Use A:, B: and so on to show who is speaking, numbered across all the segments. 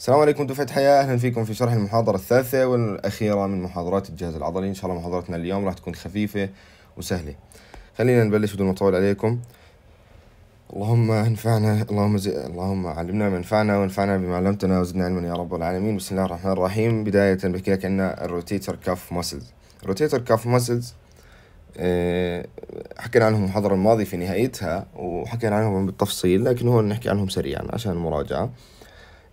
A: السلام عليكم دفعة حياة أهلا فيكم في شرح المحاضرة الثالثة والأخيرة من محاضرات الجهاز العضلي إن شاء الله محاضرتنا اليوم راح تكون خفيفة وسهلة خلينا نبلش بدون ما أطول عليكم اللهم انفعنا اللهم زي... اللهم علمنا ما ينفعنا وانفعنا بما علمتنا وزدنا علما يا رب العالمين بسم الله الرحمن الرحيم بداية بحكي لك عندنا الروتيتر كاف ماسلز الروتيتر كاف ماسلز آه، حكينا عنهم المحاضرة الماضية في نهايتها وحكينا عنهم بالتفصيل لكن هون نحكي عنهم سريعا عشان المراجعة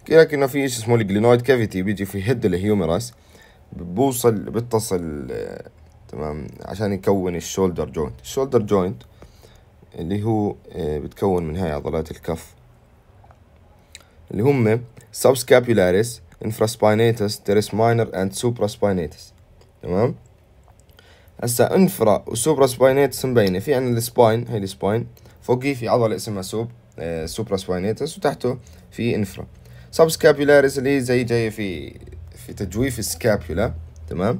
A: لك انه في شيء اسمه الجلينويد كافيتي بيجي في هيد الهيومرس بوصل بتصل آه، تمام عشان يكون الشولدر جوينت الشولدر جوينت اللي هو آه، بتكون من هاي عضلات الكف اللي هم subscapularis infraspinatus teres minor and supraspinatus تمام هسا انفرا وسوبراسباينيتس مبينة في عندنا السباين هي السباين فوقيه في عضلة اسمها سوب سوبرا سوبراسباينيتس وتحته في انفرا سبسكابيلاريس اللي هي زي جايه في في تجويف السكابيولا تمام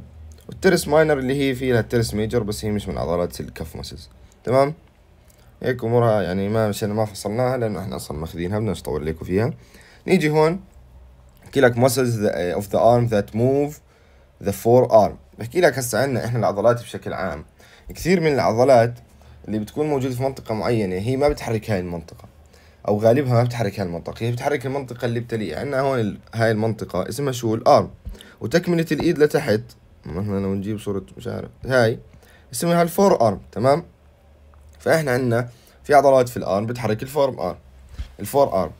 A: والترس ماينر اللي هي فيها الترس ميجر بس هي مش من عضلات الكف مسلز تمام هيك امورها يعني ما مشينا ما فصلناها لانه احنا اصلا ماخذينها بدنا نطول لكم فيها نيجي هون بحكي لك muscles of the arm that move the forearm بحكي لك هسه عندنا احنا العضلات بشكل عام كثير من العضلات اللي بتكون موجودة في منطقة معينة هي ما بتحرك هاي المنطقة او غالبها ما بتحرك هاي المنطقه هي بتحرك المنطقه اللي بتليها عندنا هون هاي المنطقه اسمها شو الارم وتكمله الايد لتحت مثلا لو نجيب صوره مش عارف هاي اسمها الفور ارم تمام فاحنا عندنا في عضلات في الارم بتحرك الفور ارم الفور ارم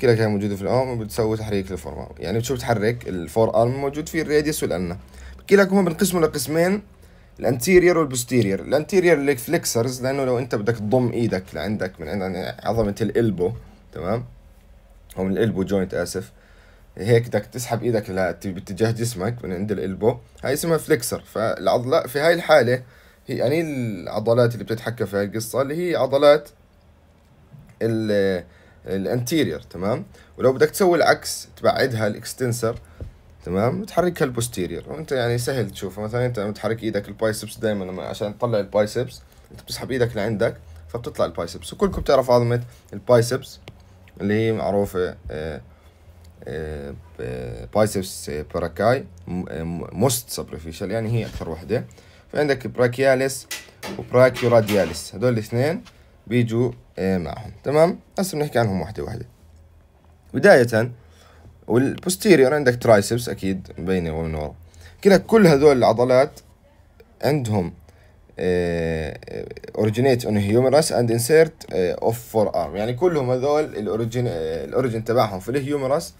A: كلها كانت موجوده في الارم وبتسوي تحريك للفور ارم يعني بتشوف بتحرك الفور ارم موجود فيه الراديوس والأنة بحكي لك هم بنقسمه لقسمين الانتيرير والبوستيرير الانتيرير فليكسرز لانه لو انت بدك تضم ايدك لعندك من عند يعني عظمه الالبو تمام او من الالبو جوينت اسف هيك بدك تسحب ايدك باتجاه جسمك من عند الالبو هاي اسمها فليكسر فالعضلات في هاي الحاله هي يعني العضلات اللي بتتحكم في هاي القصه اللي هي عضلات الانتيرير تمام ولو بدك تسوي العكس تبعدها الاكستنسر تمام بتحركها البوستيرير وانت يعني سهل تشوفه مثلا انت لما تحرك ايدك البايسبس دائما عشان تطلع البايسبس انت بتسحب ايدك لعندك فبتطلع البايسبس وكلكم بتعرفوا عظمه البايسبس اللي هي معروفه آه، آه، بايسبس آه، براكاي موست سبريفيشال يعني هي اكثر وحده فعندك براكياليس وبراكيورادياليس هدول الاثنين بيجوا معهم تمام هسه بنحكي عنهم وحده وحده بدايه والبوستيريور عندك ترايسبس اكيد مبينه من ورا كده كل هذول العضلات عندهم اوريجينيت اون هيومرس اند انسيرت اوف فور ارم يعني كلهم هذول الاوريجين آه، الاوريجين تبعهم في الهيومرس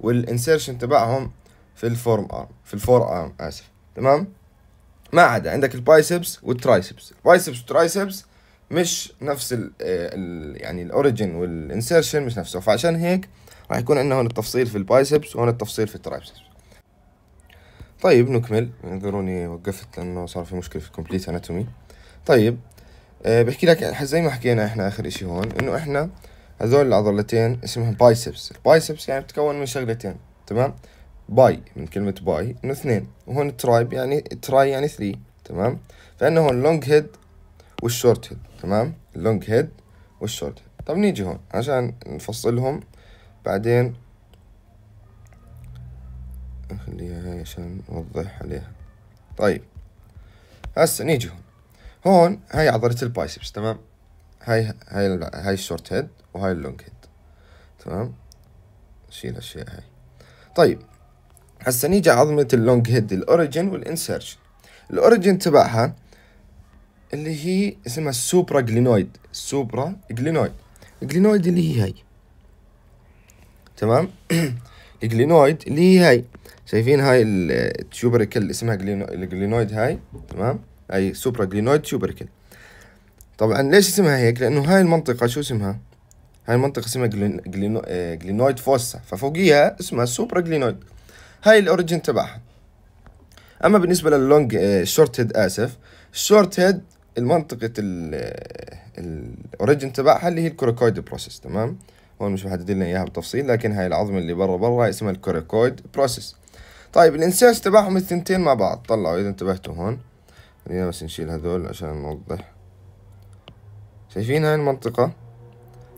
A: والانسيرشن تبعهم في الفورم ارم في الفور ارم اسف تمام ما عدا عندك البايسبس والترايسبس البايسبس والترايسبس مش نفس ال آه، يعني الاوريجين والانسيرشن مش نفسه فعشان هيك راح يكون عندنا هون التفصيل في البايسبس وهون التفصيل في الترايسبس طيب نكمل اعذروني وقفت لانه صار في مشكله في الكومبليت اناتومي طيب أه بحكي لك زي ما حكينا احنا اخر اشي هون انه احنا هذول العضلتين اسمهم بايسبس البايسبس يعني بتكون من شغلتين تمام باي من كلمة باي انه اثنين وهون ترايب يعني تراي يعني ثري تمام فعندنا هون لونج هيد والشورت هيد تمام اللونج هيد والشورت هيد طب نيجي هون عشان نفصلهم بعدين نخليها هاي عشان نوضح عليها طيب هسه نيجي هون هون هاي عضلة البايسبس تمام هاي هاي هاي الشورت هيد وهاي اللونج هيد تمام شيل الاشياء هاي طيب هسه نيجي عظمة اللونج هيد الاوريجن والانسرشن الاوريجن تبعها اللي هي اسمها السوبرا جلينويد السوبرا جلينويد الجلينويد اللي هي هاي تمام الجلينويد اللي هي هاي شايفين هاي التيوبركل اللي اسمها الجلينويد هاي تمام هاي سوبرا جلينويد تيوبركل طبعا ليش اسمها هيك لانه هاي المنطقه شو اسمها هاي المنطقه اسمها آه، جلينويد فوسا ففوقيها اسمها سوبرا جلينويد هاي الاوريجين تبعها اما بالنسبه لللونج شورت هيد اسف الشورت هيد المنطقه آه، الاوريجين تبعها اللي هي الكروكويد بروسيس تمام هون مش محددين لنا اياها بالتفصيل لكن هاي العظمه اللي برا برا اسمها الكوريكويد بروسيس طيب الانسيرس تبعهم الثنتين مع بعض طلعوا اذا انتبهتوا هون خلينا بس نشيل هذول عشان نوضح شايفين هاي المنطقه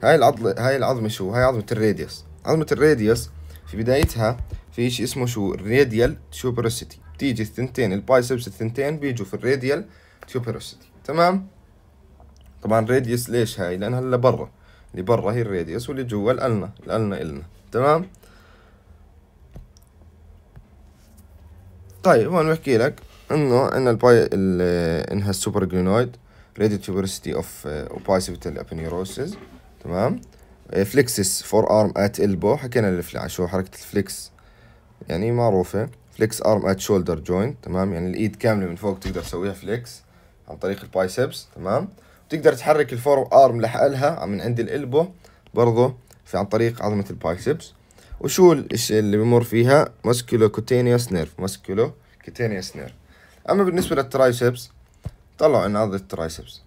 A: هاي العضله هاي العظمه شو هاي عظمه الراديوس عظمه الراديوس في بدايتها في شيء اسمه شو الراديال تيوبروسيتي بتيجي الثنتين البايسبس الثنتين بيجوا في الراديال تيوبروسيتي تمام طبعا راديوس ليش هاي لانها هلا برا اللي برا هي الراديوس واللي جوا الالنا الالنا النا تمام طيب هون بحكي لك انه ان الباي انها السوبر جلينويد ريدي تيوبرسيتي اوف اوبايسيبيتال ابنيروسيس تمام فليكسس فور ارم ات البو حكينا شو حركه الفليكس يعني معروفه فليكس ارم ات شولدر جوينت تمام يعني الايد كامله من فوق تقدر تسويها فليكس عن طريق البايسبس تمام بتقدر تحرك الفور ارم لحالها من عند الالبو برضه في عن طريق عظمة البايسبس وشو اللي بمر فيها ماسكولو كوتينيوس نيرف ماسكولو كوتينيوس نيرف اما بالنسبة للترايسبس طلعوا عن عضلة الترايسبس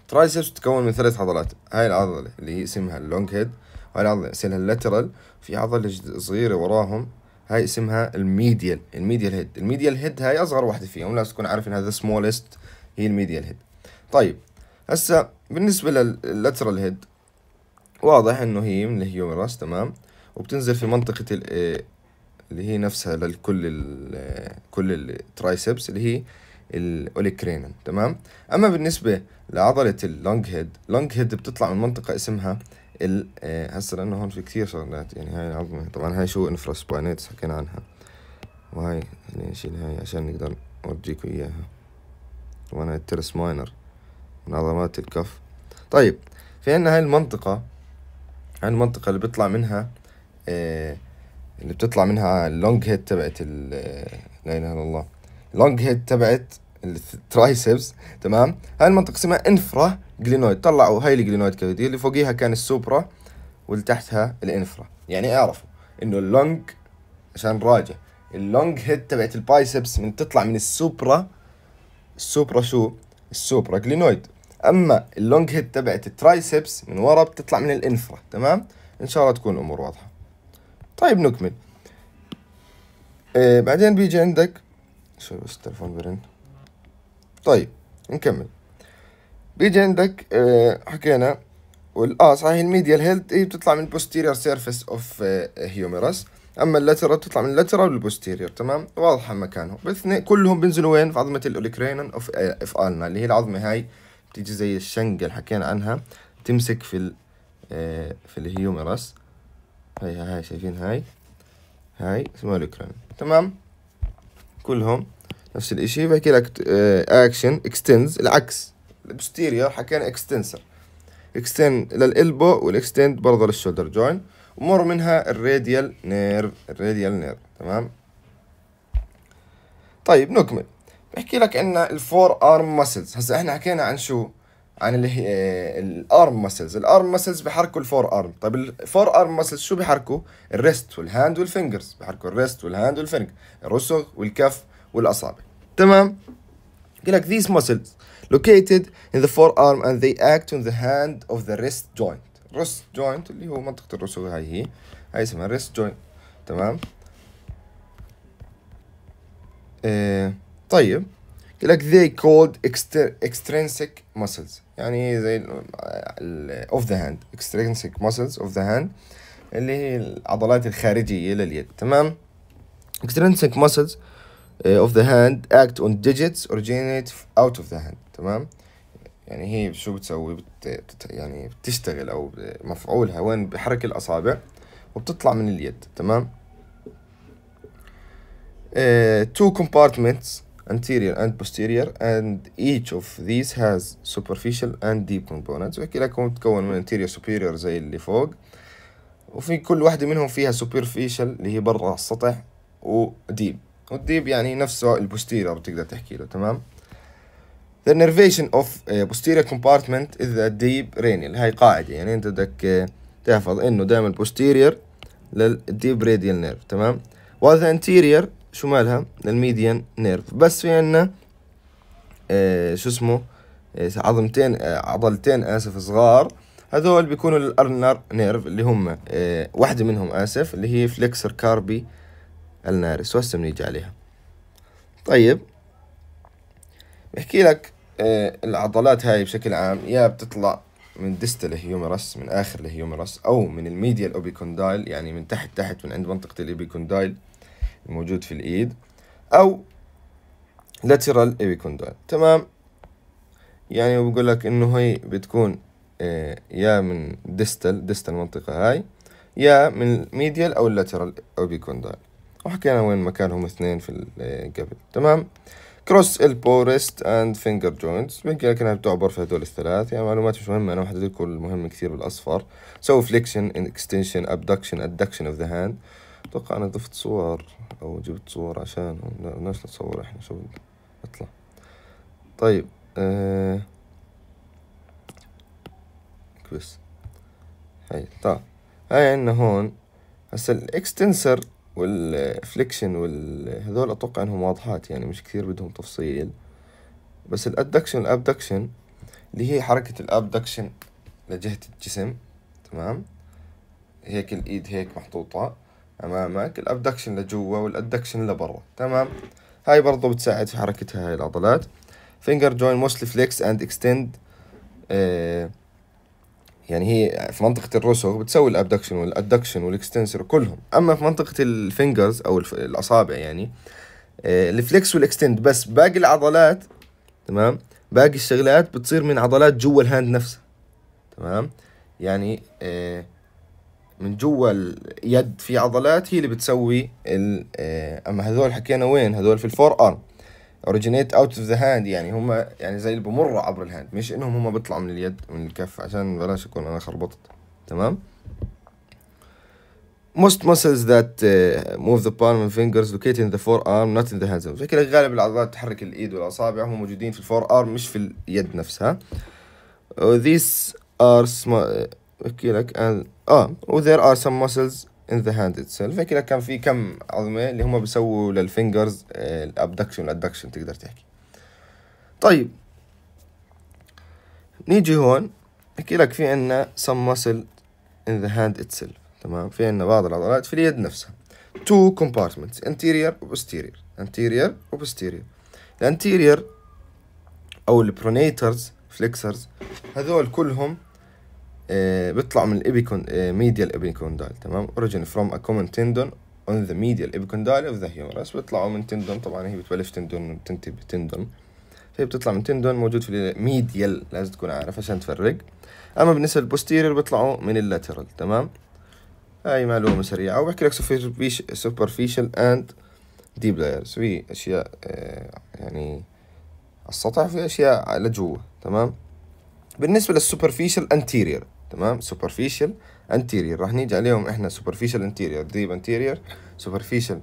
A: الترايسبس تتكون من ثلاث عضلات هاي العضلة اللي هي اسمها اللونج هيد وهاي العضلة اسمها اللاترال في عضلة صغيرة وراهم هاي اسمها الميديال الميديال هيد الميديال هيد هاي اصغر واحدة فيهم لازم تكون عارف انها ذا سمولست هي الميديال هيد طيب هسا بالنسبة لللاترال هيد واضح انه هي من الهيومرس تمام وبتنزل في منطقة آه، اللي هي نفسها لكل ال آه، كل الترايسبس اللي هي الاوليكرينن تمام اما بالنسبة لعضلة اللونج هيد لونج هيد بتطلع من منطقة اسمها ال آه، هسا لانه هون في كثير شغلات يعني هاي العظمة طبعا هاي شو سباينيتس حكينا عنها وهاي خلينا يعني نشيل هاي عشان نقدر اورجيكم اياها طبعا هاي الترس ماينر من عضلات الكف طيب في عنا هاي المنطقة هاي المنطقة اللي بيطلع منها آه، اللي بتطلع منها اللونج هيد تبعت آه، لا اله الا الله اللونج هيد تبعت الترايسبس تمام هاي المنطقة اسمها انفرا جلينويد طلعوا هاي الجلينويد كافيتي اللي فوقيها كان السوبرا واللي تحتها الانفرا يعني اعرفوا إيه انه اللونج عشان راجع اللونج هيد تبعت البايسبس من تطلع من السوبرا السوبرا شو السوبرا جلينويد اما اللونج هيد تبعت الترايسبس من ورا بتطلع من الانفرا تمام ان شاء الله تكون الامور واضحه طيب نكمل آه بعدين بيجي عندك شو بس التلفون برن طيب نكمل بيجي عندك إيه، آه حكينا والاه صحيح الميديال هيلد هي بتطلع من posterior سيرفيس اوف هيوميرس اما اللاترال بتطلع من اللاترال والبوستيرير تمام واضحه مكانهم بالاثنين كلهم بينزلوا وين في عظمه الاوليكرينن اوف إيه، اف النا اللي هي العظمه هاي بتيجي زي الشنقة اللي حكينا عنها تمسك في ال آه، في الهيوميرس هاي هاي شايفين هاي هاي اسمها الكران تمام كلهم نفس الاشي بحكي لك اكشن آه، اكستنز العكس البوستيريور حكينا اكستنسر اكستن للالبو والاكستند برضه للشولدر جوين ومر منها الراديال نيرف الراديال نيرف تمام طيب نكمل بحكي لك ان الفور ارم ماسلز هسا احنا حكينا عن شو عن اللي هي الارم ماسلز الارم ماسلز بحركوا الفور ارم طيب الفور ارم ماسلز شو بحركوا الريست والهاند والفينجرز بحركوا الريست والهاند والفينجر الرسغ والكف والاصابع تمام بحكي لك these muscles located in the forearm and they act on the hand of the wrist joint wrist joint اللي هو منطقة الرسغ هاي هي هاي اسمها wrist joint تمام ايه طيب يقول لك they called extrinsic muscles يعني زي اوف ذا هاند extrinsic muscles اوف ذا هاند اللي هي العضلات الخارجية لليد تمام extrinsic muscles eh, of the hand act on digits originate out of the hand تمام يعني هي شو بتسوي بت... يعني بتشتغل او مفعولها وين بحرك الاصابع وبتطلع من اليد تمام uh, two compartments anterior and posterior and each of these has superficial and deep components لكم تكون من anterior superior زي اللي فوق وفي كل واحدة منهم فيها superficial اللي هي برا السطح وديب والديب يعني نفسه البوستيرير بتقدر تحكي له تمام The nervation of uh, posterior compartment is the deep radial هاي قاعدة يعني انت بدك تحفظ انه دائما posterior للديب radial nerve تمام while the anterior شو مالها الميديان نيرف بس في عنا آه شو اسمه آه عظمتين آه عضلتين اسف صغار هذول بيكونوا الارنر نيرف اللي هم آه واحدة منهم اسف اللي هي فليكسر كاربي النارس وهسه بنيجي عليها طيب بحكي لك آه العضلات هاي بشكل عام يا بتطلع من ديستال هيومرس من اخر الهيومرس او من الميديا الاوبيكوندايل يعني من تحت تحت من عند منطقة الاوبيكوندايل الموجود في الإيد أو lateral epicondyle تمام يعني بقول لك إنه هي بتكون آه، يا من ديستال ديستال المنطقة هاي يا من الميديال أو اللاترال ابيكوندال وحكينا وين مكانهم اثنين في آه، قبل تمام كروس البو ريست اند فينجر جوينتس لكنها بتعبر في هدول الثلاث يعني معلومات مش مهمة أنا واحدة لكم المهم كثير بالأصفر سو فليكشن اكستنشن ابدكشن ادكشن اوف ذا هاند أتوقع أنا ضفت صور أو جبت صور عشان الناس بدناش نتصور إحنا شو نطلع طيب آه. كويس هاي طيب هاي عندنا هون هسا الاكستنسر والفليكشن وهذول اتوقع انهم واضحات يعني مش كثير بدهم تفصيل بس الادكشن والابدكشن اللي هي حركة الابدكشن لجهة الجسم تمام هيك الايد هيك محطوطة امامك الابدكشن لجوا والادكشن لبرا تمام هاي برضو بتساعد في حركتها هاي العضلات finger joint mostly flex and extend آه، يعني هي في منطقة الرسغ بتسوي الابدكشن والادكشن والاكستنسر كلهم اما في منطقة الفينجرز او الاصابع يعني آه، الفليكس والاكستند بس باقي العضلات تمام باقي الشغلات بتصير من عضلات جوا الهاند نفسها تمام يعني آه من جوا اليد في عضلات هي اللي بتسوي ال آه، اما هذول حكينا وين هذول في الفور ارم اوريجينيت اوت اوف ذا هاند يعني هم يعني زي اللي بمروا عبر الهاند مش انهم هم بيطلعوا من اليد من الكف عشان بلاش اكون انا خربطت تمام most muscles that uh, move the palm and fingers located in the forearm not in the hands زي كده غالب العضلات تحرك الايد والاصابع هم موجودين في الفور ارم مش في اليد نفسها uh, these are small uh, آه، لك and اه و there are some muscles in the hand itself هيك كان في كم عظمة اللي هم بيسووا للفينجرز الابدكشن والادكشن تقدر تحكي طيب نيجي هون بحكي لك في عنا some muscle in the hand itself تمام في عنا بعض العضلات في اليد نفسها two compartments anterior و posterior anterior و posterior الانتيرير او ال pronators flexors هذول كلهم آه، بيطلع من الابيكون الابيكون آه، دال تمام اوريجين فروم ا كومن تندون اون ذا الابيكون دال اوف ذا هيومرس بيطلعوا من تندون طبعا هي بتبلش تندون بتنتهي بتندون فهي بتطلع من تندون موجود في الميديا لازم تكون عارف عشان تفرق اما بالنسبه للبوستيريور بيطلعوا من اللاترال تمام هاي معلومه سريعه وبحكي لك سوبرفيشال اند ديب لايرز في اشياء آه، يعني على السطح في اشياء لجوا تمام بالنسبه للسوبرفيشال انتيرير تمام سوبرفيشال انتيرير راح نيجي عليهم احنا سوبرفيشال انتيرير ديب انتيرير سوبرفيشال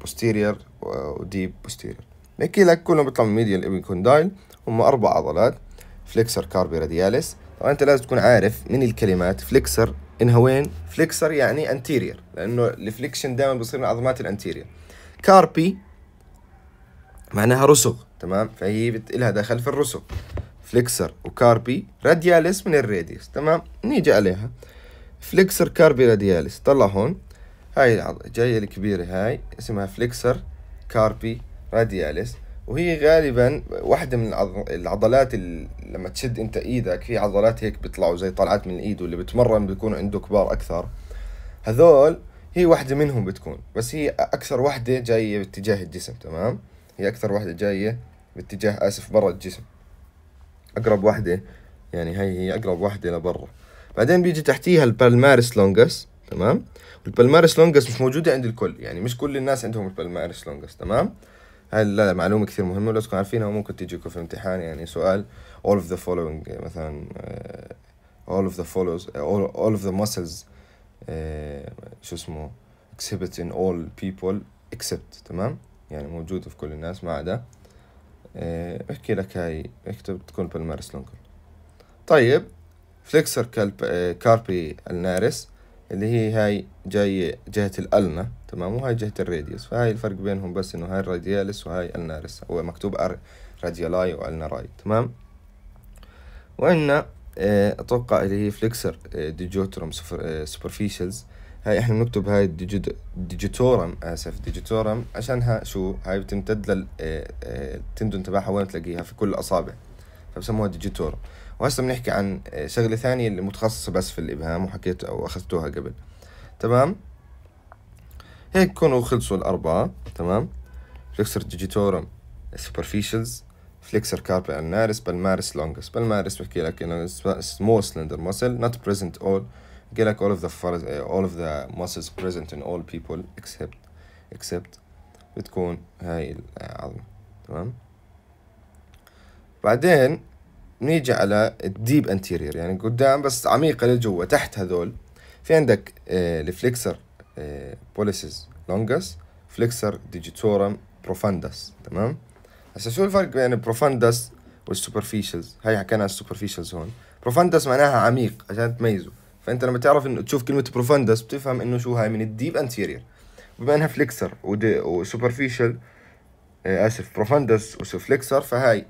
A: بوستيرير وديب بوستيرير نحكي لك كلهم بيطلعوا من ميديال ابيكوندايل هم اربع عضلات فليكسر كاربي رادياليس طبعا انت لازم تكون عارف من الكلمات فليكسر انها وين فليكسر يعني انتيرير لانه الفليكشن دائما بيصير من عظمات الانتيرير كاربي معناها رسغ تمام فهي لها دخل في الرسغ فليكسر وكاربي رادياليس من الراديوس تمام نيجي عليها فليكسر كاربي رادياليس طلع هون هاي جاية الكبيرة هاي اسمها فليكسر كاربي رادياليس وهي غالبا واحدة من العضلات اللي لما تشد انت ايدك في عضلات هيك بيطلعوا زي طلعات من الايد واللي بتمرن بيكونوا عنده كبار اكثر هذول هي واحدة منهم بتكون بس هي اكثر واحدة جاية باتجاه الجسم تمام هي اكثر واحدة جاية باتجاه اسف برا الجسم اقرب واحده يعني هي هي اقرب واحده لبرا بعدين بيجي تحتيها البالمارس لونجس تمام والبالمارس لونجس مش موجوده عند الكل يعني مش كل الناس عندهم البالمارس لونجس تمام هاي لا معلومه كثير مهمه ولازم تكونوا عارفينها وممكن تجيكم في الامتحان يعني سؤال all of the following مثلا uh, all of the follows uh, all, all of the muscles uh, شو اسمه exhibit in all people except تمام يعني موجود في كل الناس ما عدا آه، احكي لك هاي اكتب تكون بالمارس لونكل طيب فليكسر كالب آه، كاربي النارس اللي هي هاي جاي جهة الألنا تمام وهاي جهة الراديوس فهاي الفرق بينهم بس إنه هاي الراديالس وهاي النارس هو مكتوب أر راديالاي والناراي تمام وعندنا آه، أتوقع اللي هي فليكسر ديجوتروم سوبرفيشلز هاي احنا بنكتب هاي الديجيت... ديجيتورم اسف ديجيتورم عشانها شو هاي بتمتد لل التندون آه، آه، تبعها وين تلاقيها في كل الاصابع فبسموها ديجيتورم وهسه بنحكي عن آه، شغله ثانيه اللي متخصصه بس في الابهام وحكيت او اخذتوها قبل تمام هيك كونوا خلصوا الاربعه تمام فليكسر ديجيتورم سوبرفيشلز فليكسر كاربي النارس بالمارس لونجس بالمارس بحكي لك انه سمول سلندر ماسل نوت بريزنت اول جالك all of the eh, all of the muscles present in all people except except بتكون هاي العظمة تمام بعدين نيجي على الديب انتيرير يعني قدام بس عميقة لجوا تحت هذول في عندك الفليكسر بوليسز لونجس فليكسر ديجيتورم بروفاندس تمام هسه شو الفرق بين البروفاندس والسوبرفيشلز هاي حكينا السوبرفيشلز هون بروفاندس معناها عميق عشان تميزه فانت لما تعرف انه تشوف كلمه بروفندس بتفهم انه شو هاي من الديب انتيرير بما انها فليكسر وسوبرفيشال آه، اسف بروفندس وفليكسر فهاي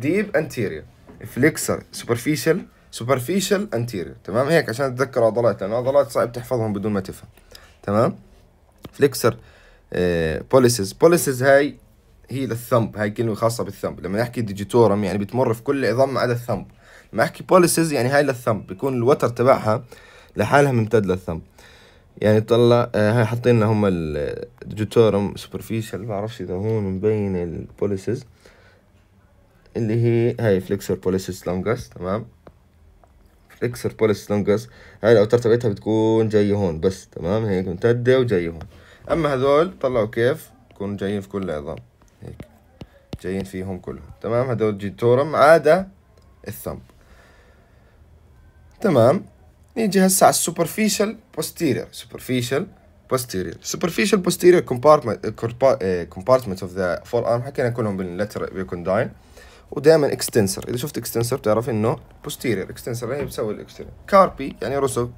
A: ديب انتيرير فليكسر سوبرفيشال سوبرفيشال انتيرير تمام هيك عشان تتذكر عضلات لانه عضلات صعب تحفظهم بدون ما تفهم تمام فليكسر بوليسز بوليسز هاي هي للثمب هاي كلمه خاصه بالثمب لما نحكي ديجيتورم يعني بتمر في كل عظام ما عدا الثمب ما احكي بوليسز يعني هاي للثمب بيكون الوتر تبعها لحالها ممتد للثمب يعني طلع آه، هاي حاطين لنا هم الديجيتورم آه، سوبرفيشال بعرفش اذا هون مبين البوليسز اللي هي هاي فليكسر بوليسز لونجس تمام فليكسر بوليسز لونجس هاي الاوتر تبعتها بتكون جايه هون بس تمام هيك ممتده وجايه هون اما هذول طلعوا كيف بتكون جايين في كل عظام هيك جايين فيهم كلهم تمام هذول جيتورم عاده الثمب تمام نيجي هسه على السوبرفيشال بوستيرير سوبرفيشال posterior superficial posterior كومبارتمنت اوف ذا فور ارم حكينا كلهم باللتر بيكون داين ودائما اكستنسر اذا شفت اكستنسر بتعرف انه posterior اكستنسر هي يعني بتسوي الاكستنسر كاربي يعني رسب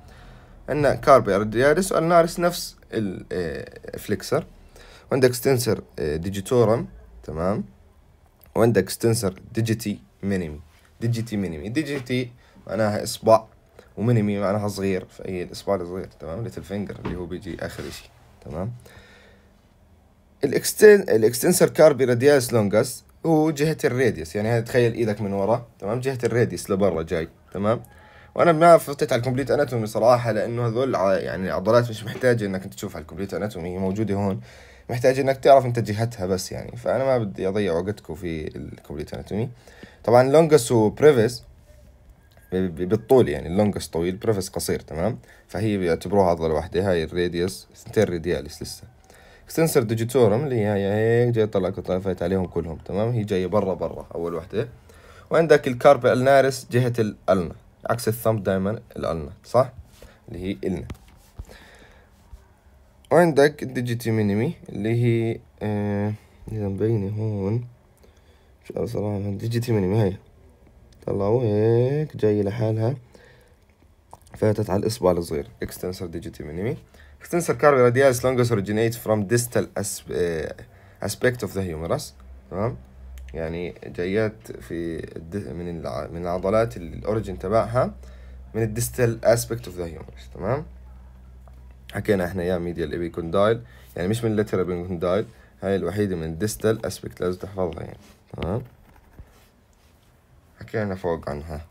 A: عندنا كاربي ارديالس والنارس نفس الفليكسر eh, وعندك اكستنسر ديجيتورم eh, تمام وعندك اكستنسر ديجيتي مينيمي ديجيتي مينيمي ديجيتي معناها اصبع ومينيمي معناها صغير في اي الاصبع الصغير تمام ليتل فينجر اللي هو بيجي اخر شيء تمام الاكستن الاكستنسر كاربي رادياس لونجاس هو جهة الراديوس يعني تخيل ايدك من ورا تمام جهة الراديوس لبرا جاي تمام وانا ما فتت على الكمبليت اناتومي صراحة لانه هذول يعني العضلات مش محتاجة انك انت تشوفها على الكومبليت اناتومي موجودة هون محتاج انك تعرف انت جهتها بس يعني فانا ما بدي اضيع وقتكم في الكمبليت اناتومي طبعا لونجس وبريفيس بالطول يعني اللونجس طويل بريفس قصير تمام فهي بيعتبروها عضله لوحدها هاي الراديوس اثنتين رادياليس لسه اكستنسر ديجيتورم اللي هي هيك جاي طلع فايت عليهم كلهم تمام هي جايه برا برا اول وحده وعندك الكارب النارس جهه الالنا عكس الثمب دائما الالنا صح اللي هي النا وعندك الديجيتي مينيمي اللي هي آه مبينه هون مش عارف صراحه ديجيتي مينيمي هاي طلعوا هيك جاي لحالها فاتت على الإصبع الصغير extensor digiti minimi extensor carvi radialis لونجس originates from distal eh, aspect of the humerus تمام يعني جايات في من من العضلات الاوريجن تبعها من الديستال اسبكت اوف ذا هيومرس تمام حكينا احنا يا ميديال ابيكوندايل يعني مش من اللاترال ابيكوندايل هاي الوحيده من الديستال اسبكت لازم تحفظها يعني تمام حكينا فوق عنها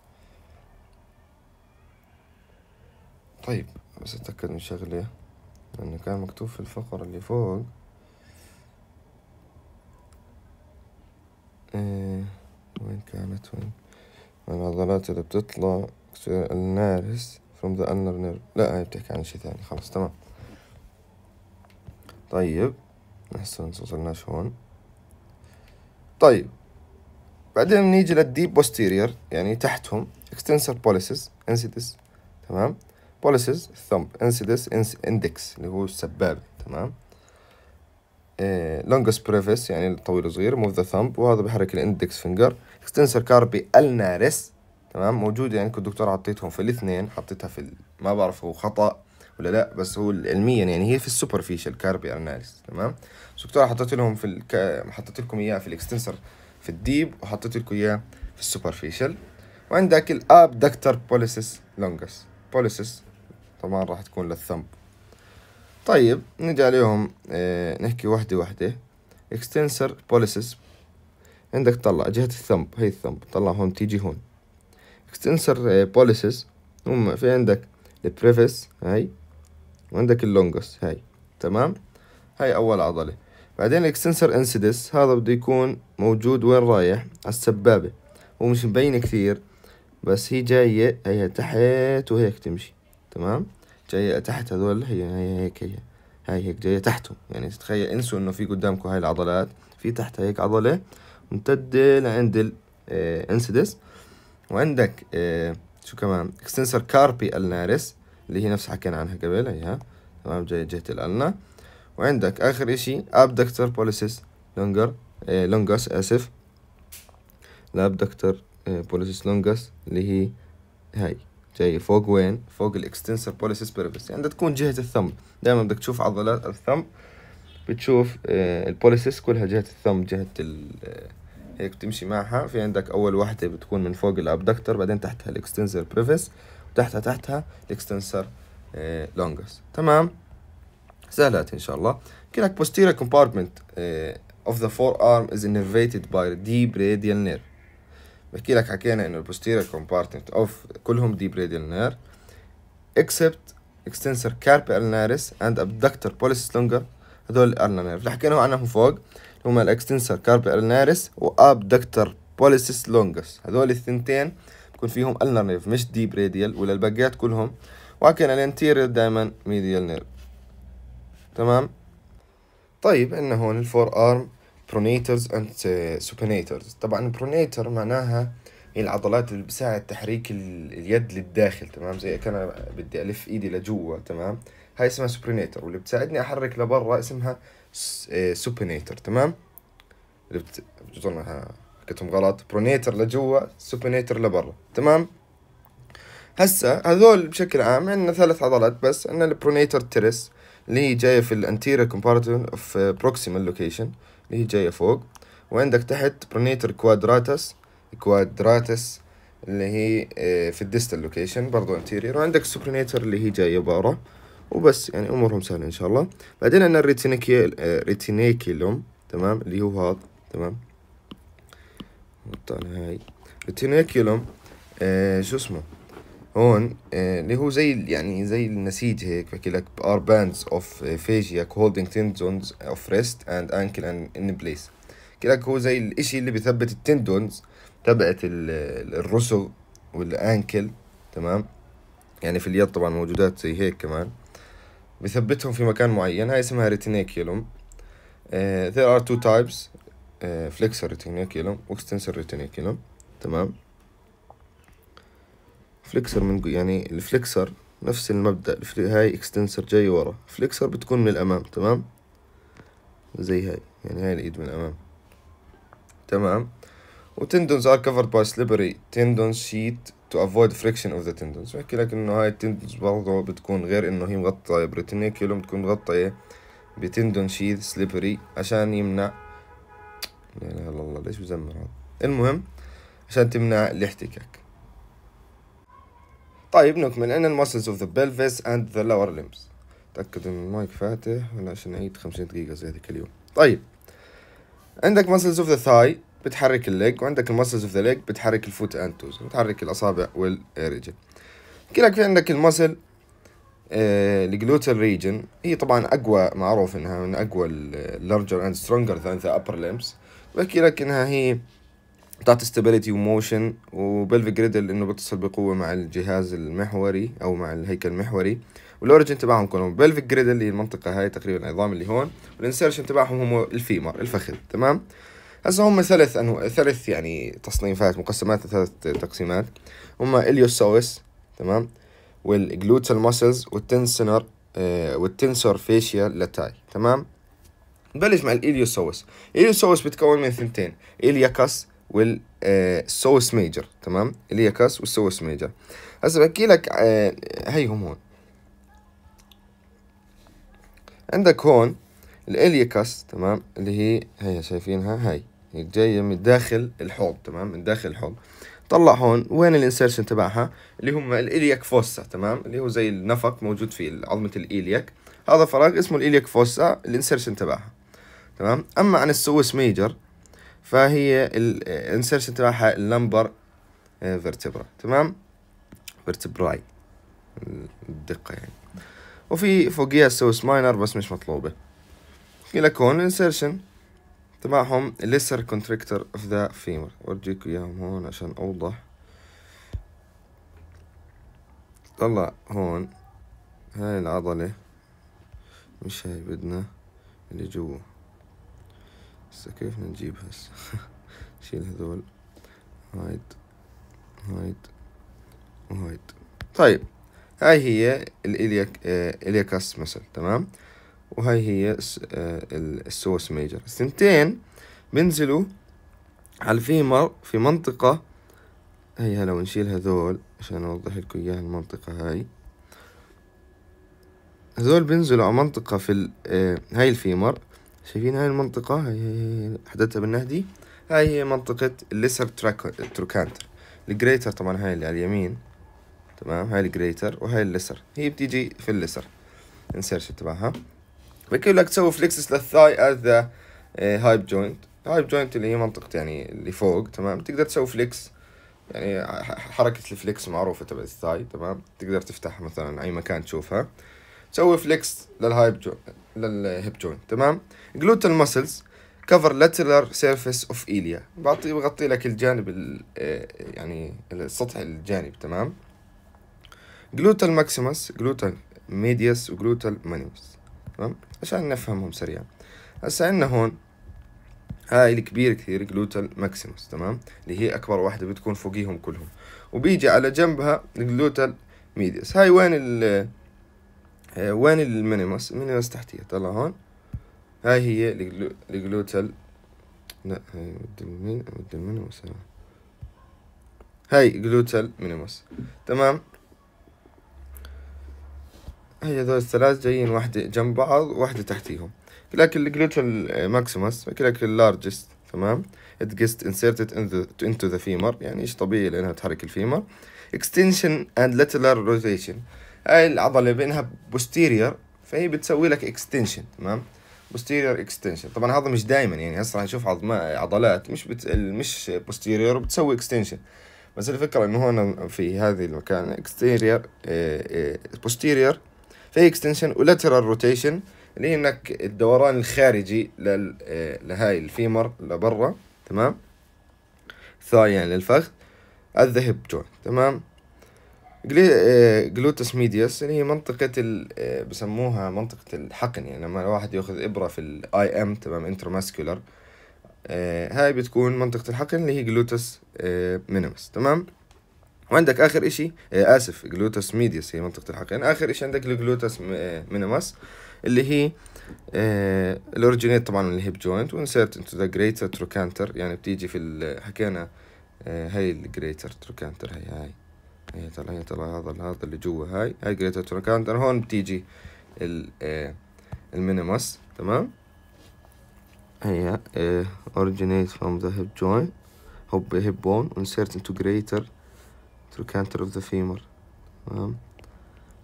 A: طيب بس أتأكد من شغلة لأنه كان مكتوب في الفقرة اللي فوق إيه وين كانت وين العضلات اللي بتطلع النارس from the inner nerve لا هاي بتحكي عن شي ثاني خلاص تمام طيب نحسن وصلناش هون طيب بعدين بنيجي للديب بوستيرير يعني تحتهم اكستنسر بوليسز انسيدس تمام بوليسز الثمب انسيدس اندكس اللي هو السبابة تمام لونجس آه، بريفيس يعني الطويل الصغير موف ذا ثمب وهذا بحرك الاندكس فينجر اكستنسر كاربي النارس تمام موجود يعني كنت دكتور حطيتهم في الاثنين حطيتها في ال... ما بعرف هو خطأ ولا لا بس هو علميا يعني هي في السوبرفيشال كاربي النارس تمام دكتور حطيت لهم في الك... حطيت لكم اياها في الاكستنسر في الديب وحطيت لكم اياه في السوبرفيشال وعندك الاب دكتور بوليسس لونجس بوليسس طبعا راح تكون للثمب طيب نجي عليهم آه، نحكي وحده وحده اكستنسر بوليسس عندك طلع جهة الثمب هي الثمب طلع هون تيجي هون اكستنسر آه، بوليسس هم في عندك البريفيس هاي وعندك اللونجس هاي تمام هاي اول عضلة بعدين الاكستنسر انسدس هذا بده يكون موجود وين رايح على السبابة مش مبين كثير بس هي جاية هي تحت وهيك تمشي تمام جاية تحت هذول هي هي هيك هي هاي هيك جاية تحته يعني تتخيل انسوا انه في قدامكم هاي العضلات في تحتها هيك عضلة ممتدة لعند الانسيدس آه، وعندك آه، شو كمان اكستنسر كاربي النارس اللي هي نفس حكينا عنها قبل هيها تمام جاية جهة الألنا وعندك آخر إشي ابدكتور بوليسيس لونجر لونجس آسف الابدكتور بوليسيس لونجس اللي هي هاي جاي فوق وين فوق الاكستنسر بوليسيس بيرفس يعني بدها تكون جهة الثم دائما بدك تشوف عضلات الثم بتشوف آه، البوليسيس كلها جهة الثم جهة ال آه، هيك بتمشي معها في عندك اول واحدة بتكون من فوق الابدكتور بعدين تحتها الاكستنسر بريفس وتحتها تحتها الاكستنسر آه، لونجس تمام سهلات إن شاء الله يحكي لك posterior compartment آه، of the forearm is innervated by deep radial nerve بحكي لك حكينا إنه posterior compartment of كلهم deep radial nerve except extensor carpi ulnaris and abductor pollicis longus هدول الارنا نيرف اللي حكينا عنهم فوق هما الاكستنسر كاربي النارس وابدكتر بوليسيس لونجس هدول الثنتين بكون فيهم النر نيرف مش ديب راديال ولا الباقيات كلهم وحكينا الانتيرير دائما ميديال نيرف تمام طيب عندنا هون الفور ارم برونيترز اند سوبينيترز طبعا برونيتر معناها هي العضلات اللي بتساعد تحريك اليد للداخل تمام زي كان بدي الف ايدي لجوا تمام هاي اسمها سوبرينيتر واللي بتساعدني احرك لبرا اسمها سوبينيتر uh, تمام اللي بت... حكيتهم غلط برونيتر لجوا سوبينيتر لبرا تمام هسا هذول بشكل عام عندنا ثلاث عضلات بس عندنا البرونيتر ترس اللي هي جاية في الانتيريور كومبارتمنت اوف بروكسيمال لوكيشن اللي هي جاية فوق وعندك تحت برونيتر كوادراتس كوادراتس اللي هي uh, في الديستال لوكيشن برضو انتيريور وعندك سوبرنيتر اللي هي جاية برا وبس يعني امورهم سهله ان شاء الله بعدين عندنا الريتينيكي ريتينيكيلوم uh, تمام اللي هو هذا تمام هاي ريتينيكيلوم آه uh, شو اسمه هون آه، اللي هو زي يعني زي النسيج هيك بحكي لك ار باندز اوف فيجيا هولدنج تندونز اوف ريست اند انكل اند ان بليس بحكي لك هو زي الاشي اللي بثبت التندونز تبعت الرسغ والانكل تمام يعني في اليد طبعا موجودات زي هيك كمان بثبتهم في مكان معين هاي اسمها ريتينيكيولوم uh, آه، there are two types uh, flexor retinaculum extensor retinaculum تمام فليكسر من جو يعني الفليكسر نفس المبدأ هاي اكستنسر جاي ورا فليكسر بتكون من الأمام تمام زي هاي يعني هاي الإيد من الأمام تمام وتندونز ار كفرد باي سليبري تندون شيت تو افويد فريكشن اوف ذا تندونز بحكي لك انه هاي التندونز برضه بتكون غير انه هي مغطيه بريتينيكيولوم بتكون مغطيه بتندون شيت سليبري عشان يمنع لا اله الا الله ليش بزمر هذا المهم عشان تمنع الاحتكاك طيب نكمل ان الماسلز اوف ذا بلفس اند ذا لور لمبس تاكد ان المايك فاتح عشان نعيد خمسين دقيقه زي هذيك اليوم طيب عندك مسلز اوف ذا ثاي بتحرك الليج وعندك الماسلز اوف ذا ليج بتحرك الفوت اند توز بتحرك الاصابع والرجل لك في عندك المسل آه، الجلوتال ريجن هي طبعا اقوى معروف انها من اقوى اللارجر اند سترونجر ذان ذا ابر لمبس بحكي لك انها هي بتعطي ستابيليتي وموشن وبلفيك جريدل انه بتصل بقوه مع الجهاز المحوري او مع الهيكل المحوري والاوريجن تبعهم كلهم بلفيك جريدل اللي هي المنطقه هاي تقريبا العظام اللي هون والانسيرشن تبعهم هم الفيمر الفخذ تمام هسه هم ثلاث انو ثلاث يعني تصنيفات مقسمات ثلاث تقسيمات هم اليوسوس تمام والجلوتال ماسلز والتنسنر والتنسور فيشيا لتاي تمام نبلش مع الاليوسوس الاليوسوس بتكون من ثنتين الياكاس والسوس آه، ميجر تمام كاس والسوس ميجر هسه بحكي لك آه، هي هم هون عندك هون الاليكاس تمام اللي هي هي شايفينها هاي جاية من داخل الحوض تمام من داخل الحوض طلع هون وين الانسيرشن تبعها اللي هم الالياك فوسا تمام اللي هو زي النفق موجود في عظمة الالياك هذا فراغ اسمه الالياك فوسا الانسيرشن تبعها تمام اما عن السوس ميجر فهي الانسرشن تبعها اللمبر فيرتبرا آه، تمام فيرتبراي الدقة يعني وفي فوقيها سوس ماينر بس مش مطلوبة في لكون الانسرشن تبعهم لسر contractor اوف ذا فيمر وارجيك اياهم هون عشان اوضح طلع هون هاي العضلة مش هاي بدنا اللي جوا هسا كيف نجيب هسه شيل هذول هايد هايد وهايد طيب هاي هي الإلياك آه، إلياكاس مثل تمام وهاي هي آه، السوس ميجر الثنتين بنزلوا على الفيمر في منطقة هيها لو نشيل هذول عشان أوضح لكم إياها المنطقة هاي هذول بينزلوا على منطقة في آه، هاي الفيمر شايفين هاي المنطقة هاي حددتها بالنهدي هاي هي منطقة الليسر تروكانتر الجريتر طبعا هاي اللي على اليمين تمام هاي الجريتر وهاي الليسر هي بتيجي في الليسر انسيرشن تبعها بكيف لك تسوي فليكسس للثاي ات ذا هايب جوينت هايب جوينت اللي هي منطقة يعني اللي فوق تمام تقدر تسوي فليكس يعني حركة الفليكس معروفة تبع الثاي تمام تقدر تفتحها مثلا أي مكان تشوفها تسوي فليكس للهايب جوينت للهيب جوينت تمام جلوتال ماسلز كفر لاترال سيرفيس اوف ايليا بعطي بغطي لك الجانب ال آه، يعني السطح الجانب تمام جلوتال ماكسيمس جلوتال ميدياس وجلوتال مانيوس تمام عشان نفهمهم سريعا هسا عندنا هون هاي الكبير كثير جلوتال ماكسيموس تمام اللي هي اكبر واحده بتكون فوقيهم كلهم وبيجي على جنبها الجلوتال ميدياس هاي وين آه، وين المينيموس المينيموس تحتيه طلع هون هاي هي الجلوتال لا هاي ود المين ود المينيموس هاي جلوتال مينيموس تمام هي هذول الثلاث جايين واحدة جنب بعض وواحدة تحتيهم لكن الجلوتال آه، ماكسيموس لك اللارجست تمام it gets inserted in the, into the femur يعني ايش طبيعي لانها تحرك الفيمر extension and lateral rotation هاي العضله بينها بوستيرير فهي بتسوي لك اكستنشن تمام بوستيرير اكستنشن طبعا هذا مش دائما يعني هسه نشوف عظم عضلات مش بت... مش بوستيرير بتسوي اكستنشن بس الفكره انه هون في هذه المكان اكستيرير بوستيرير في اكستنشن ولاترال روتيشن اللي هي انك الدوران الخارجي لل... آه، لهاي الفيمر لبرا تمام ثاي يعني للفخذ الذهب جوينت تمام آه، جلوتس ميديوس اللي هي منطقة ال آه، بسموها منطقة الحقن يعني لما الواحد ياخذ إبرة في الاي ام تمام انترماسكولار آه، هاي بتكون منطقة الحقن اللي هي جلوتس مينيمس تمام وعندك آخر إشي آسف جلوتس ميديوس هي منطقة الحقن آخر إشي عندك الجلوتس مينيمس اللي هي الاورجينيت طبعا من الهيب جوينت وانسيرت انتو ذا جريتر تروكانتر يعني بتيجي في حكينا هاي الجريتر تروكانتر هاي هاي هي ترى هي ترى هذا هذا اللي جوا هاي هاي جريتر تو اكاونت انا هون بتيجي ال آه، المينيموس تمام هي آه، originate from the hip joint هيب بون bone insert into greater trochanter of the femur تمام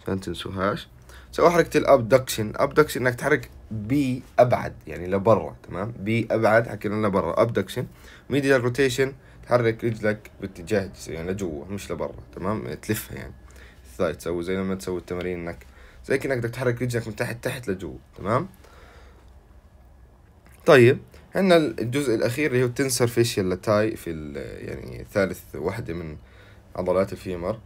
A: عشان تنسوهاش سوي حركة الابدكشن ابدكشن انك تحرك بي ابعد يعني لبرا تمام بي ابعد حكينا لنا برا ابدكشن ميديال روتيشن تحرك رجلك باتجاه يعني لجوا مش لبرا تمام تلفها يعني الثاي تسوي زي لما تسوي التمارين انك زي كأنك بدك تحرك رجلك من تحت تحت لجوا تمام طيب عندنا الجزء الأخير اللي هو التنسر فيشيال لتاي في يعني ثالث وحدة من عضلات الفيمر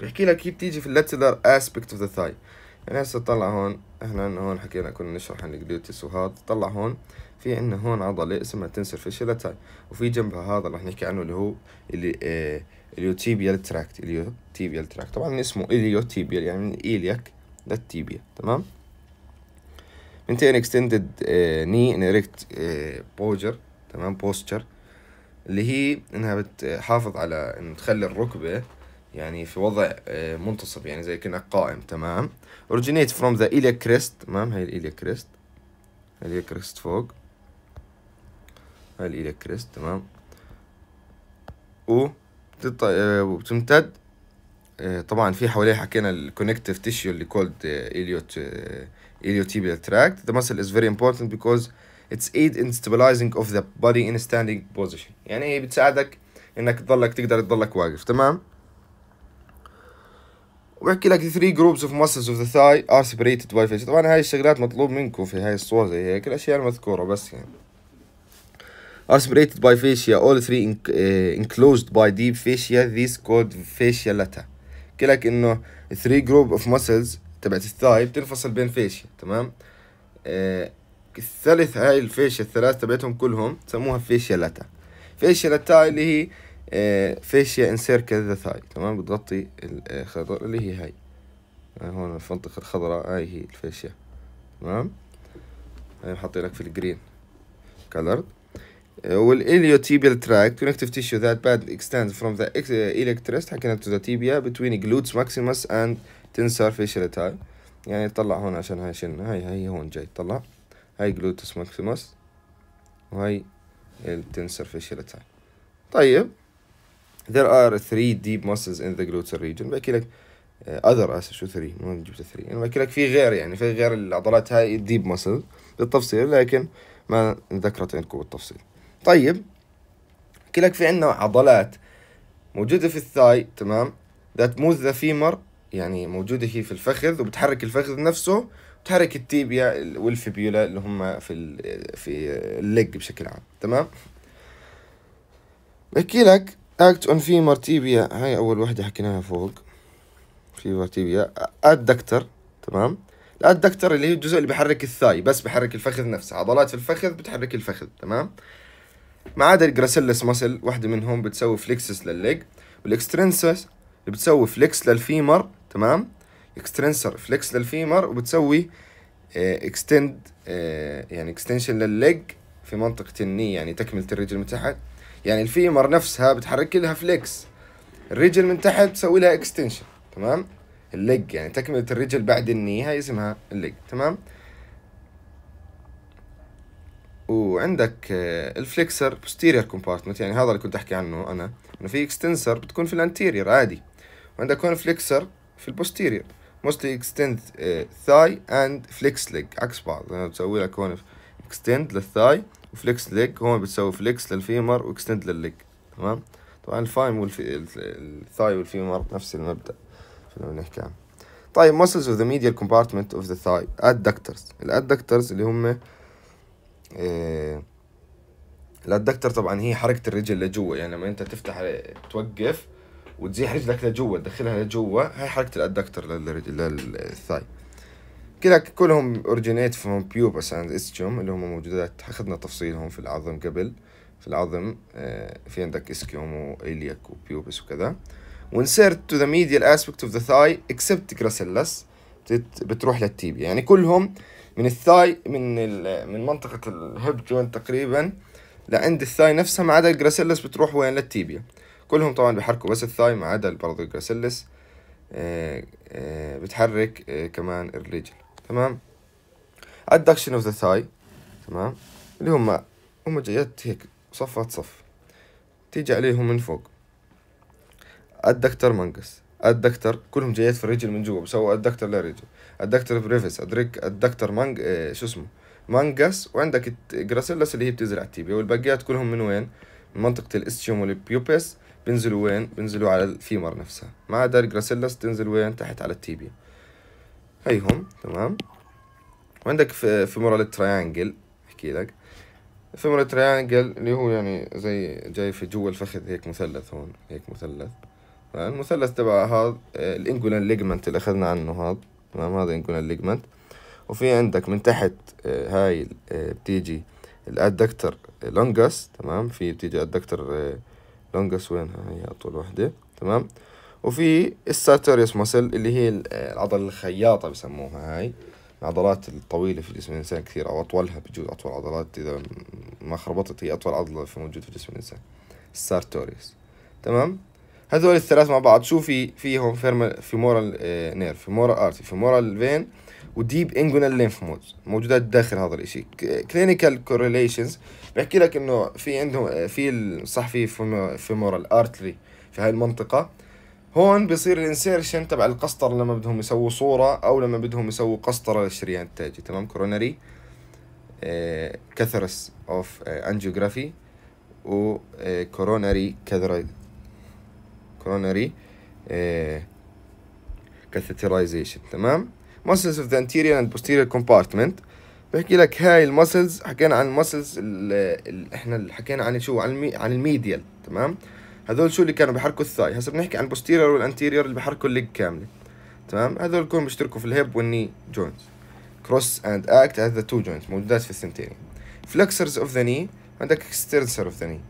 A: بيحكي لك هي بتيجي في اللاتيلر اسبكت اوف ذا ثاي يعني هسه طلع هون احنا هون حكينا كنا نشرح عن الجلوتس وهذا طلع هون في عندنا هون عضلة اسمها تنسر الشلتاي وفي جنبها هذا اللي رح نحكي عنه اللي هو اللي آه اليوتيبيال تراكت اليوتيبيال تراكت طبعا اسمه اليوتيبيال يعني من الياك للتيبيا تمام منتين اكستندد ني ان اريكت بوجر تمام بوستشر اللي هي انها بتحافظ آه، على انه تخلي الركبة يعني في وضع آه، منتصب يعني زي كأنك قائم تمام originate from the iliac crest تمام هي الاليا كريست الاليا كريست فوق هاي الإلكتريس تمام و آه، وبتمتد آه، طبعا في حواليه حكينا الكونكتيف تيشيو اللي كولد اليوت اليوتيبيال تراكت the muscle is very important because it's aid in stabilizing of the body in standing position يعني هي إيه؟ بتساعدك انك تضلك تقدر تضلك واقف تمام وبحكي لك 3 groups of muscles of the thigh are separated by face طبعا هاي الشغلات مطلوب منكم في هاي الصور زي هيك الاشياء المذكوره بس يعني are separated by fascia all three in, uh, eh, enclosed by deep fascia this called fascia lata قال لك انه three group of muscles تبعت الثاي بتنفصل بين فاشيا تمام آه الثالث هاي الفاشيا الثلاث تبعتهم كلهم سموها فاشيا لاتا فاشيا لاتا اللي هي آه فاشيا انسيركل ذا ثاي تمام بتغطي الخضر إيه، اللي هي هاي آه هون الفنطقة الخضراء هاي هي الفاشيا تمام هاي بحطي لك في الجرين كالرد والإليوتيبيال uh, tract connective tissue that badly extends from the uh, iliac حكينا to the tibia between glutes maximus and tensor fasciae يعني طلع هون عشان هاي شلنا هاي هاي هون جاي طلع هاي glutes maximus وهاي التنسر فاشياe طيب there are three deep muscles in the gluteal region بحكي لك اذر uh, اسف شو ثري ما جبت ثري انا بحكي لك في غير يعني في غير العضلات هاي deep muscles بالتفصيل لكن ما ذكرت عندكم بالتفصيل طيب احكي لك في عندنا عضلات موجودة في الثاي تمام ذات موز ذا فيمر يعني موجودة هي في الفخذ وبتحرك الفخذ نفسه بتحرك التيبيا والفيبيولا اللي هم في في الليج بشكل عام تمام بحكي لك اكت اون فيمر تيبيا هاي اول وحده حكيناها فوق فيمر تيبيا ادكتر تمام الادكتر اللي هي الجزء اللي بحرك الثاي بس بحرك الفخذ نفسه عضلات في الفخذ بتحرك الفخذ تمام ما عدا الجراسيلس ماسل واحدة منهم بتسوي فليكسس للليج والاكسترنسس بتسوي فليكس للفيمر تمام اكسترنسر فليكس للفيمر وبتسوي اكستند آه، آه، يعني اكستنشن للليج في منطقة الني يعني تكملة الرجل من تحت يعني الفيمر نفسها بتحرك لها فليكس الرجل من تحت بتسوي لها اكستنشن تمام الليج يعني تكملة الرجل بعد الني هاي اسمها الليج تمام وعندك آه، الفليكسر بوستيرير كومبارتمنت يعني هذا اللي كنت احكي عنه انا انه في اكستنسر بتكون في الانتيرير عادي وعندك هون فليكسر في البوستيرير موستلي اكستند ثاي اند فليكس ليج عكس بعض انا بسوي لك هون اكستند للثاي وفليكس ليج هون بتسوي فليكس للفيمر واكستند للليج تمام طبعا الفايم والفي الثاي والفيمر نفس المبدا فينا نحكي عنه طيب muscles of the medial compartment of the thigh adductors الادكتورز اللي هم إيه، الادكتر طبعا هي حركه الرجل لجوا يعني لما انت تفتح توقف وتزيح رجلك لجوا تدخلها لجوا هاي حركه الادكتر للثاي كذا كلهم اورجينيت فروم بيوبس اند اسكيوم اللي هم موجودات اخذنا تفصيلهم في العظم قبل في العظم إيه، في عندك اسكيوم والياك وبيوبس وكذا وانسيرت تو ذا ميديال اسبكت اوف ذا ثاي اكسبت جراسيلس بتروح للتيبيا يعني كلهم من الثاي من من منطقة الهيب جوين تقريبا لعند الثاي نفسها ما عدا الجراسيلس بتروح وين للتيبيا كلهم طبعا بيحركوا بس الثاي ما عدا برضه الجراسيلس آه، آه، بتحرك آه، كمان الرجل تمام الدكشن اوف ذا ثاي تمام اللي هم هم جايات هيك صفات صف تيجي عليهم من فوق الدكتور مانجس الدكتور كلهم جايات في الرجل من جوا بسوا الدكتور للرجل الدكتور بريفيس ادريك الدكتور مانج آه شو اسمه مانجاس وعندك جراسيلاس اللي هي بتزرع التيبيا والباقيات كلهم من وين؟ من منطقة الاستيوم والبيوبس بينزلوا وين؟ بينزلوا على الفيمر نفسها ما عدا الجراسيلاس تنزل وين؟ تحت على التيبيا هيهم تمام وعندك في فيمورال تريانجل احكي لك فيمورال تريانجل اللي هو يعني زي جاي في جوا الفخذ هيك مثلث هون هيك مثلث المثلث تبع هذا آه، الانجولان ليجمنت اللي اخذنا عنه هذا تمام هذا انجولان ليجمنت وفي عندك من تحت آه، هاي آه، بتيجي الادكتر لونجس تمام في بتيجي ادكتر لونجس وين هي اطول وحده تمام وفي الساتوريوس مسل اللي هي العضلة الخياطة بسموها هاي العضلات الطويلة في جسم الإنسان كثير أو أطولها بجوز أطول عضلات إذا ما خربطت هي أطول عضلة في موجودة في جسم الإنسان الساتوريوس تمام هذول الثلاث مع بعض شو في فيهم فيمورال في مورال ارتي مورال فين وديب انجونال ليمف نودز موجودات داخل هذا الشيء كلينيكال كورليشنز بحكي لك انه في عندهم آه، في صح في مورال ارتري في هاي المنطقه هون بصير الانسيرشن تبع القسطره لما بدهم يسووا صوره او لما بدهم يسووا قسطره للشريان التاجي تمام كورونري كثرس اوف انجيوغرافي وكورونري كثرس coronary eh, catheterization تمام muscles of the anterior and posterior compartment بحكي لك هاي المسلز حكينا عن المسلز احنا اللي حكينا عن شو عن المي عن الميديال تمام هذول شو اللي كانوا بحركوا الثاي هسه بنحكي عن البوستيرير والانتيريور اللي بحركوا الليج كامله تمام هذول كلهم بيشتركوا في الهيب والني جوينتس كروس اند اكت هذا تو جوينتس موجودات في الثنتين فلكسرز اوف ذا ني عندك اكسترسر اوف ذا ني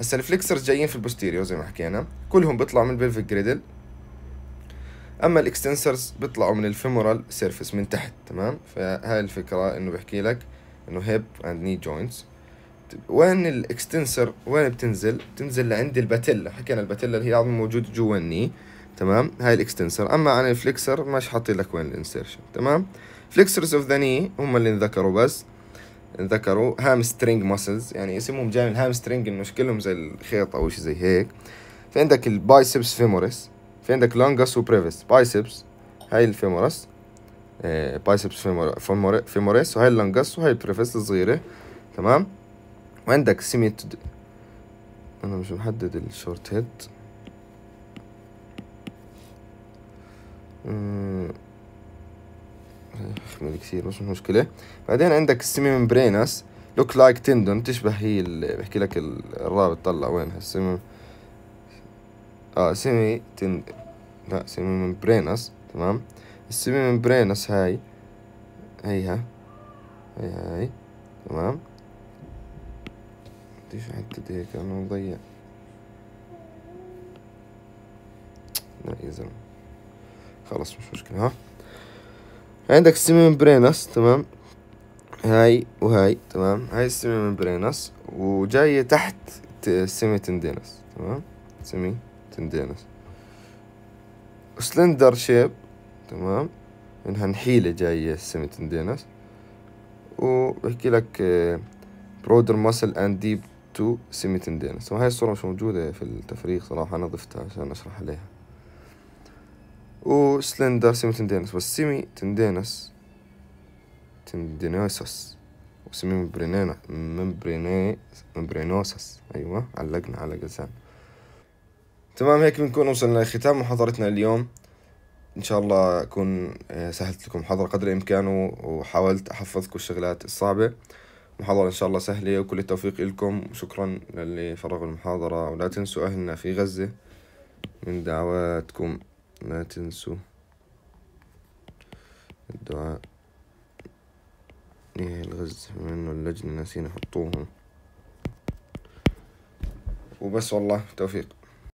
A: هسا الفليكسرز جايين في البوستيريو زي ما حكينا كلهم بيطلعوا من البلفيك جريدل اما الاكستنسرز بيطلعوا من الفيمورال سيرفيس من تحت تمام فهاي الفكره انه بحكي لك انه هيب اند ني جوينتس وين الاكستنسر وين بتنزل بتنزل لعند الباتيلا حكينا الباتيلا اللي هي عظم موجود جوا الني تمام هاي الاكستنسر اما عن الفليكسر مش حاطين لك وين الانسيرشن تمام فليكسرز اوف ذا ني هم اللي انذكروا بس ذكروا هامسترينج ماسلز يعني اسمهم جاي من هامسترينج انه شكلهم زي الخيط او شيء زي هيك في عندك البايسبس فيموريس في عندك لونجس وبريفيس بايسبس هاي الفيموريس بايسبس فيموريس فيمورس وهاي اللونجس وهاي البريفس الصغيره تمام وعندك سيميت انا مش محدد الشورت هيد آه، يخمل كثير مش مشكله بعدين عندك السيمي ممبرينس لوك لايك تندون تشبه هي اللي بحكي لك الرابط طلع وين هالسيمي اه سيمي تند لا سيمي ممبرينس تمام السيمي ممبرينس هاي هيها هي هاي تمام بديش احدد هيك انا مضيع لا يا زلمه خلص مش مشكله ها عندك السيمي ممبرينس تمام هاي وهاي تمام هاي السيمي ممبرينس وجاية تحت السيمي تندينس تمام سيمي تندينس سلندر شيب تمام انها نحيلة جاية السيمي تندينس وبحكي لك برودر ماسل اند ديب تو سيمي تندينس هاي الصورة مش موجودة في التفريغ صراحة انا ضفتها عشان اشرح عليها وسلندر سيمي تندينس والسيمي تندينس تندينوسوس وسيمي مبرينينا مبريني مبرينوسس أيوة علقنا على لسان تمام هيك بنكون وصلنا لختام محاضرتنا اليوم ان شاء الله اكون آه، سهلت لكم محاضرة قدر الامكان وحاولت احفظكم الشغلات الصعبة محاضرة ان شاء الله سهلة وكل التوفيق لكم وشكرا للي فرغوا المحاضرة ولا تنسوا اهلنا في غزة من دعواتكم لا تنسوا الدعاء ايه الغز منه اللجنة ناسين يحطوهم وبس والله توفيق